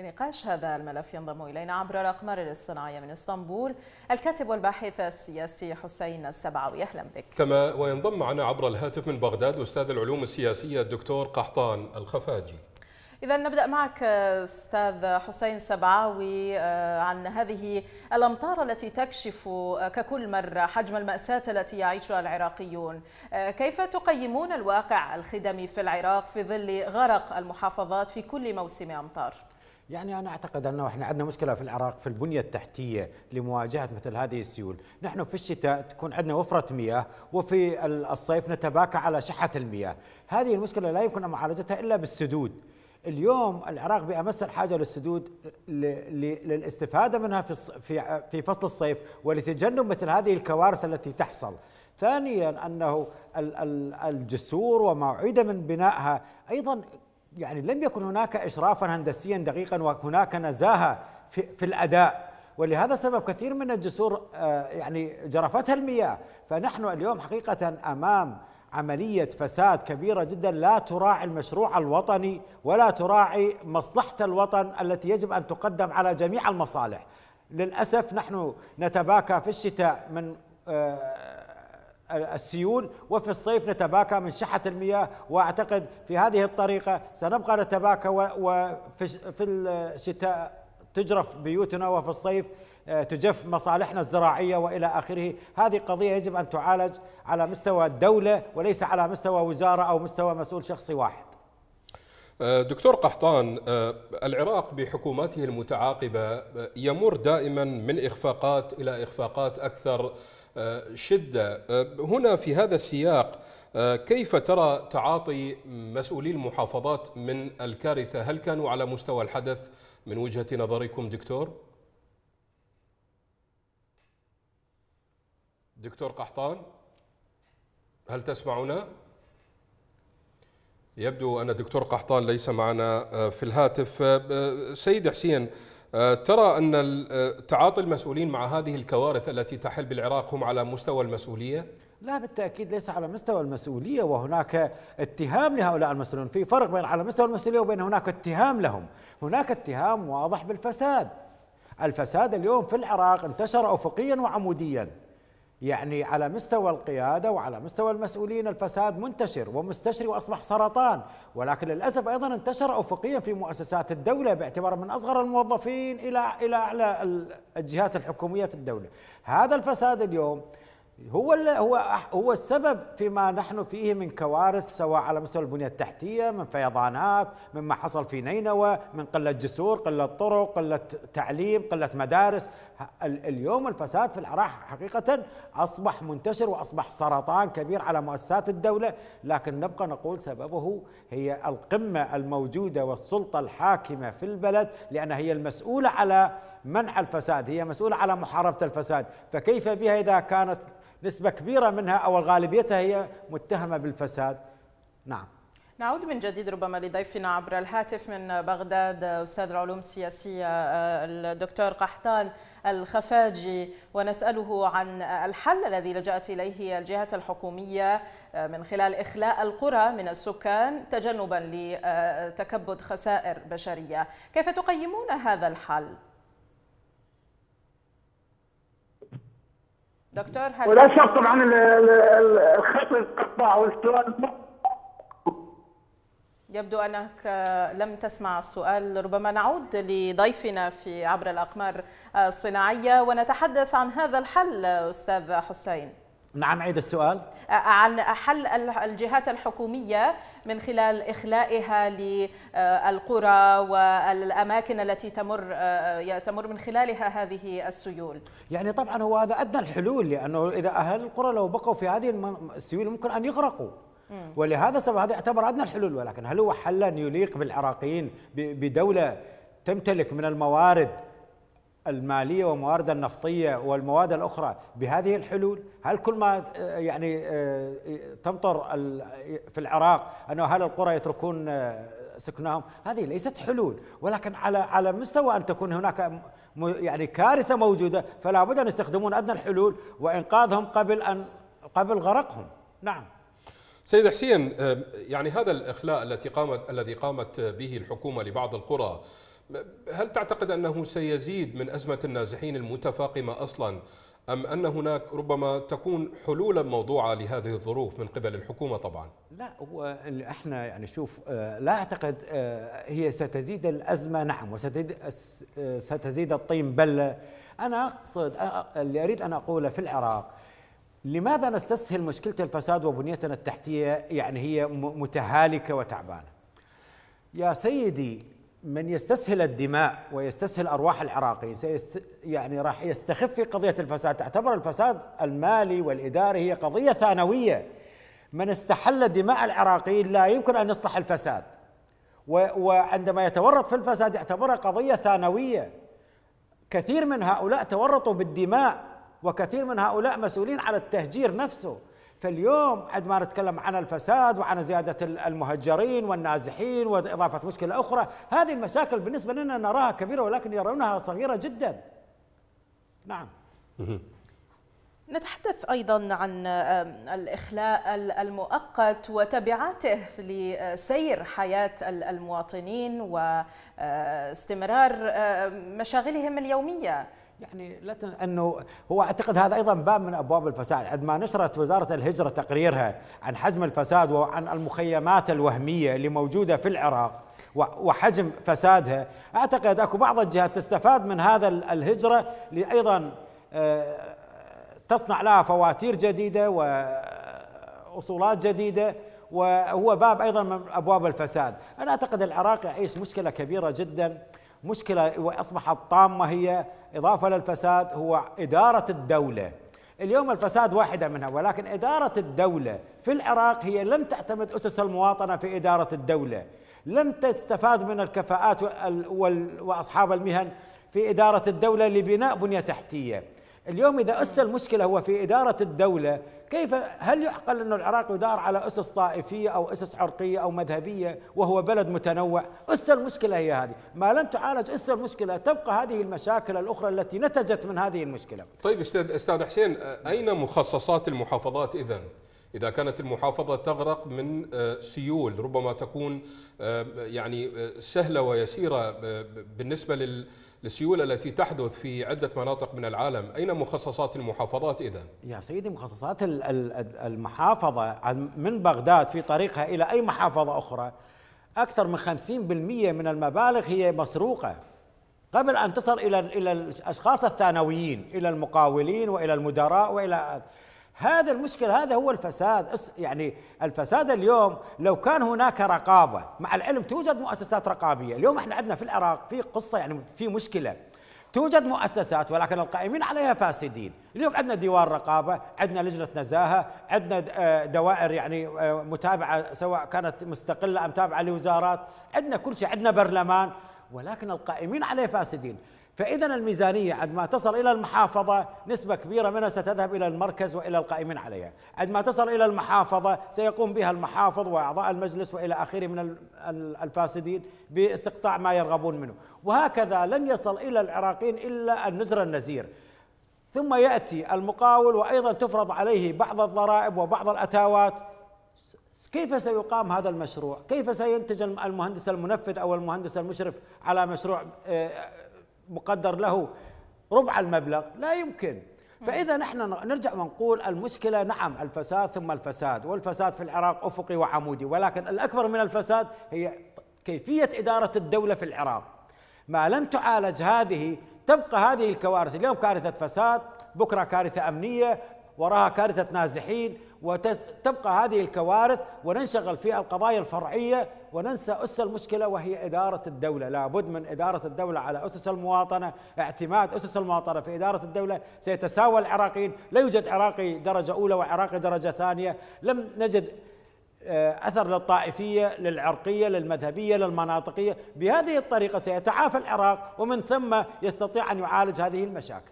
لنقاش هذا الملف ينضم إلينا عبر الأقمار الصناعية من اسطنبول الكاتب والباحث السياسي حسين السبعوي أهلا بك كما وينضم معنا عبر الهاتف من بغداد أستاذ العلوم السياسية الدكتور قحطان الخفاجي إذا نبدأ معك أستاذ حسين سبعاوي آه، عن هذه الأمطار التي تكشف آه، ككل مرة حجم المأساة التي يعيشها العراقيون آه، كيف تقيمون الواقع الخدمي في العراق في ظل غرق المحافظات في كل موسم أمطار؟ يعني أنا أعتقد أنه إحنا عندنا مشكلة في العراق في البنية التحتية لمواجهة مثل هذه السيول نحن في الشتاء تكون عندنا وفرة مياه وفي الصيف نتباكى على شحة المياه هذه المشكلة لا يمكن معالجتها إلا بالسدود اليوم العراق بامس الحاجه للسدود للاستفاده منها في في فصل الصيف ولتجنب مثل هذه الكوارث التي تحصل. ثانيا انه الجسور وما اعيد من بنائها ايضا يعني لم يكن هناك إشرافا هندسيا دقيقا وهناك نزاهة في, في الأداء ولهذا سبب كثير من الجسور آه، يعني جرفتها المياه فنحن اليوم حقيقة أمام عملية فساد كبيرة جدا لا تراعي المشروع الوطني ولا تراعي مصلحة الوطن التي يجب أن تقدم على جميع المصالح للأسف نحن نتباكى في الشتاء من آه، السيول وفي الصيف نتباكى من شحة المياه وأعتقد في هذه الطريقة سنبقى نتباكى وفي الشتاء تجرف بيوتنا وفي الصيف آه، تجف مصالحنا الزراعيه والى اخره، هذه قضيه يجب ان تعالج على مستوى الدوله وليس على مستوى وزاره او مستوى مسؤول شخصي واحد. آه، دكتور قحطان آه، العراق بحكوماته المتعاقبه يمر دائما من اخفاقات الى اخفاقات اكثر آه، شدة آه، هنا في هذا السياق آه، كيف ترى تعاطي مسؤولي المحافظات من الكارثة هل كانوا على مستوى الحدث من وجهة نظركم دكتور؟ دكتور قحطان هل تسمعنا؟ يبدو أن الدكتور قحطان ليس معنا في الهاتف سيد حسين آه، ترى أن آه، تعاطي المسؤولين مع هذه الكوارث التي تحل بالعراق هم على مستوى المسؤولية؟ لا بالتأكيد ليس على مستوى المسؤولية وهناك اتهام لهؤلاء المسؤولين في فرق بين على مستوى المسؤولية وبين هناك اتهام لهم هناك اتهام واضح بالفساد الفساد اليوم في العراق انتشر أفقيا وعموديا يعني على مستوى القيادة وعلى مستوى المسؤولين الفساد منتشر ومستشري وأصبح سرطان ولكن للأسف أيضا انتشر أفقيا في مؤسسات الدولة باعتبار من أصغر الموظفين إلى أعلى الجهات الحكومية في الدولة هذا الفساد اليوم هو هو هو السبب فيما نحن فيه من كوارث سواء على مستوى البنيه التحتيه من فيضانات مما حصل في نينوى من قله جسور قله طرق قله تعليم قله مدارس اليوم الفساد في العراق حقيقه اصبح منتشر واصبح سرطان كبير على مؤسسات الدوله لكن نبقى نقول سببه هي القمه الموجوده والسلطه الحاكمه في البلد لانها هي المسؤوله على منع الفساد هي مسؤوله على محاربه الفساد فكيف بها اذا كانت نسبة كبيرة منها أو غالبيتها هي متهمة بالفساد نعم نعود من جديد ربما لضيفنا عبر الهاتف من بغداد أستاذ العلوم السياسية آه، الدكتور قحطان الخفاجي ونسأله عن الحل الذي لجأت إليه الجهات الحكومية آه، من خلال إخلاء القرى من السكان تجنبا لتكبد خسائر بشرية كيف تقيمون هذا الحل؟ دكتور هل وده شرط طبعا الخط القطاع والاستيراد يبدو أنك آه، لم تسمع السؤال ربما نعود لضيفنا في عبر الأقمار آه، الصناعية ونتحدث عن هذا الحل آه، أستاذ حسين نعم عيد السؤال عن حل الجهات الحكومية من خلال إخلائها للقرى والأماكن التي تمر تمر من خلالها هذه السيول يعني طبعا هو هذا أدنى الحلول لأنه إذا أهل القرى لو بقوا في هذه السيول ممكن أن يغرقوا ولهذا السبب هذا يعتبر أدنى الحلول ولكن هل هو حلا يليق بالعراقيين بدولة تمتلك من الموارد الماليه وموارد النفطيه والمواد الاخرى بهذه الحلول؟ هل كل ما آه، يعني آه، تمطر في العراق انه اهل القرى يتركون آه، سكنهم؟ هذه ليست حلول ولكن على على مستوى ان تكون هناك يعني كارثه موجوده فلا بد ان يستخدمون ادنى الحلول وانقاذهم قبل ان قبل غرقهم. نعم. سيد حسين يعني هذا الاخلاء التي قامت الذي قامت به الحكومه لبعض القرى هل تعتقد أنه سيزيد من أزمة النازحين المتفاقمة أصلا أم أن هناك ربما تكون حلولا موضوعة لهذه الظروف من قبل الحكومة طبعا لا هو احنا يعني شوف آه، لا أعتقد آه، هي ستزيد الأزمة نعم وستزيد آه، ستزيد الطين بل أنا أقصد اللي أريد أن أقوله في العراق لماذا نستسهل مشكلة الفساد وبنيتنا التحتية يعني هي متهالكة وتعبانة يا سيدي من يستسهل الدماء ويستسهل ارواح العراقيين سيست يعني راح يستخف في قضيه الفساد، تعتبر الفساد المالي والاداري هي قضيه ثانويه. من استحل دماء العراقيين لا يمكن ان يصلح الفساد. وعندما يتورط في الفساد يعتبرها قضيه ثانويه. كثير من هؤلاء تورطوا بالدماء وكثير من هؤلاء مسؤولين على التهجير نفسه. فاليوم عندما نتكلم عن الفساد وعن زيادة المهجرين والنازحين وإضافة مشكلة أخرى هذه المشاكل بالنسبة لنا نراها كبيرة ولكن يرونها صغيرة جدا نعم نتحدث أيضا عن الإخلاء المؤقت وتبعاته لسير حياة المواطنين واستمرار آه، آه، مشاغلهم اليومية يعني لا انه هو اعتقد هذا ايضا باب من ابواب الفساد، عندما نشرت وزاره الهجره تقريرها عن حجم الفساد وعن المخيمات الوهميه اللي موجوده في العراق وحجم فسادها، اعتقد اكو بعض الجهات تستفاد من هذا الهجره لايضا آه، تصنع لها فواتير جديده واصولات آه، جديده وهو باب ايضا من ابواب الفساد، انا اعتقد العراق يعيش مشكله كبيره جدا مشكلة وأصبحت طامة هي إضافة للفساد هو إدارة الدولة اليوم الفساد واحدة منها ولكن إدارة الدولة في العراق هي لم تعتمد أسس المواطنة في إدارة الدولة لم تستفاد من الكفاءات وأصحاب المهن في إدارة الدولة لبناء بنية تحتية اليوم إذا أس المشكلة هو في إدارة الدولة كيف هل يعقل أن العراق يدار على أسس طائفية أو أسس عرقية أو مذهبية وهو بلد متنوع أس المشكلة هي هذه ما لم تعالج أس المشكلة تبقى هذه المشاكل الأخرى التي نتجت من هذه المشكلة طيب أستاذ حسين أين مخصصات المحافظات اذا إذا كانت المحافظة تغرق من آه، سيول ربما تكون آه، يعني آه، سهلة ويسيرة بالنسبة لل للسيولة التي تحدث في عدة مناطق من العالم أين مخصصات المحافظات إذا؟ يا سيدي مخصصات المحافظة من بغداد في طريقها إلى أي محافظة أخرى أكثر من 50% من المبالغ هي مسروقة قبل أن تصل إلى إلى الأشخاص الثانويين إلى المقاولين وإلى المدراء وإلى هذا المشكل هذا هو الفساد يعني الفساد اليوم لو كان هناك رقابة مع العلم توجد مؤسسات رقابية اليوم احنا عندنا في العراق في قصة يعني في مشكلة توجد مؤسسات ولكن القائمين عليها فاسدين اليوم عندنا ديوان رقابة عندنا لجنة نزاهة عندنا آه، دوائر يعني آه، متابعة سواء كانت مستقلة أم تابعة لوزارات عندنا كل شيء عندنا برلمان ولكن القائمين عليه فاسدين فإذا الميزانية عندما تصل إلى المحافظة نسبة كبيرة منها ستذهب إلى المركز وإلى القائمين عليها عندما تصل إلى المحافظة سيقوم بها المحافظ وأعضاء المجلس وإلى آخره من الفاسدين باستقطاع ما يرغبون منه وهكذا لن يصل إلى العراقيين إلا النزر النزير ثم يأتي المقاول وأيضا تفرض عليه بعض الضرائب وبعض الأتاوات كيف سيقام هذا المشروع؟ كيف سينتج المهندس المنفذ أو المهندس المشرف على مشروع آه، مقدر له ربع المبلغ لا يمكن فإذا نحن نرجع ونقول المشكلة نعم الفساد ثم الفساد والفساد في العراق أفقي وعمودي ولكن الأكبر من الفساد هي كيفية إدارة الدولة في العراق ما لم تعالج هذه تبقى هذه الكوارث اليوم كارثة فساد بكرة كارثة أمنية وراها كارثة نازحين وتبقى هذه الكوارث وننشغل في القضايا الفرعية وننسى أس المشكلة وهي إدارة الدولة لابد من إدارة الدولة على أسس المواطنة اعتماد أسس المواطنة في إدارة الدولة سيتساوى العراقيين لا يوجد عراقي درجة أولى وعراقي درجة ثانية لم نجد آه، اثر للطائفيه للعرقيه للمذهبيه للمناطقيه بهذه الطريقه سيتعافى العراق ومن ثم يستطيع ان يعالج هذه المشاكل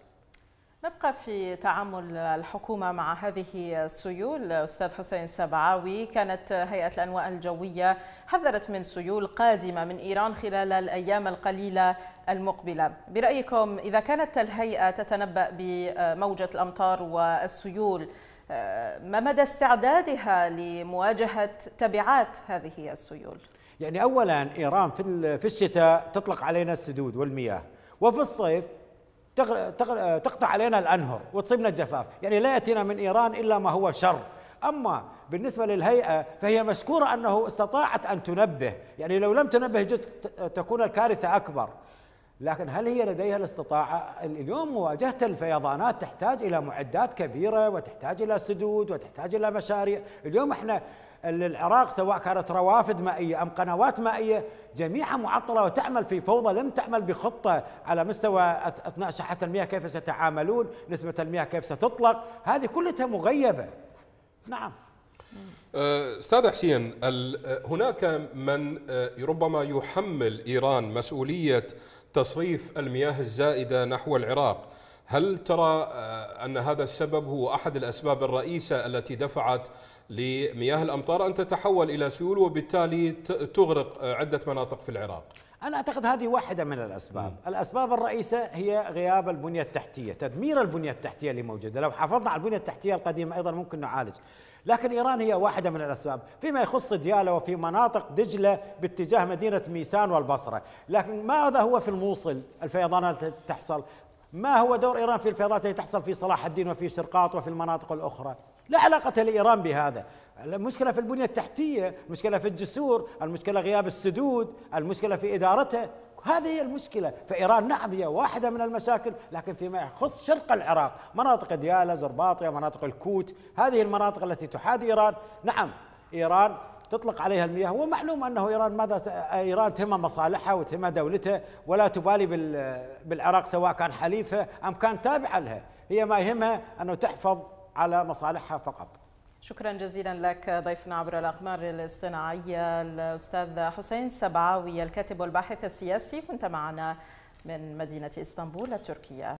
نبقى في تعامل الحكومة مع هذه السيول أستاذ حسين سبعاوي كانت هيئة الأنواء الجوية حذرت من سيول قادمة من إيران خلال الأيام القليلة المقبلة برأيكم إذا كانت الهيئة تتنبأ بموجة الأمطار والسيول آه، ما مدى استعدادها لمواجهة تبعات هذه السيول؟ يعني أولا إيران في الشتاء تطلق علينا السدود والمياه وفي الصيف تقطع علينا الأنهر وتصيبنا الجفاف يعني لا يأتينا من إيران إلا ما هو شر أما بالنسبة للهيئة فهي مشكورة أنه استطاعت أن تنبه يعني لو لم تنبه تكون الكارثة أكبر لكن هل هي لديها الاستطاعة اليوم مواجهة الفيضانات تحتاج إلى معدات كبيرة وتحتاج إلى سدود وتحتاج إلى مشاريع اليوم احنا للعراق سواء كانت روافد مائية أم قنوات مائية جميعها معطلة وتعمل في فوضى لم تعمل بخطة على مستوى أثناء شحة المياه كيف ستعاملون نسبة المياه كيف ستطلق هذه كلها مغيبة نعم أه، استاذ حسين هناك من أه، ربما يحمل ايران مسؤوليه تصريف المياه الزائده نحو العراق هل ترى آه، أن هذا السبب هو أحد الأسباب الرئيسة التي دفعت لمياه الأمطار أن تتحول إلى سيول وبالتالي تغرق آه، عدة مناطق في العراق أنا أعتقد هذه واحدة من الأسباب م. الأسباب الرئيسة هي غياب البنية التحتية تدمير البنية التحتية اللي موجودة لو حافظنا على البنية التحتية القديمة أيضا ممكن نعالج لكن إيران هي واحدة من الأسباب فيما يخص ديالة وفي مناطق دجلة باتجاه مدينة ميسان والبصرة لكن ماذا هو في الموصل الفيضانات تحصل ما هو دور إيران في الفيضانات التي تحصل في صلاح الدين وفي شرقاط وفي المناطق الأخرى لا علاقة لإيران بهذا المشكلة في البنية التحتية المشكلة في الجسور المشكلة غياب السدود المشكلة في إدارته هذه هي المشكلة فإيران نعم هي واحدة من المشاكل لكن فيما يخص شرق العراق مناطق ديالة زرباطية مناطق الكوت هذه المناطق التي تحاد إيران نعم إيران تطلق عليها المياه ومعلوم أنه إيران ماذا س... آه، إيران تهم مصالحها وتهم دولتها ولا تبالي بال... بالعراق سواء كان حليفها أم كان تابع لها هي ما يهمها أنه تحفظ على مصالحها فقط شكرا جزيلا لك ضيفنا عبر الأقمار الاصطناعية الأستاذ حسين سبعاوي الكاتب والباحث السياسي كنت معنا من مدينة إسطنبول التركية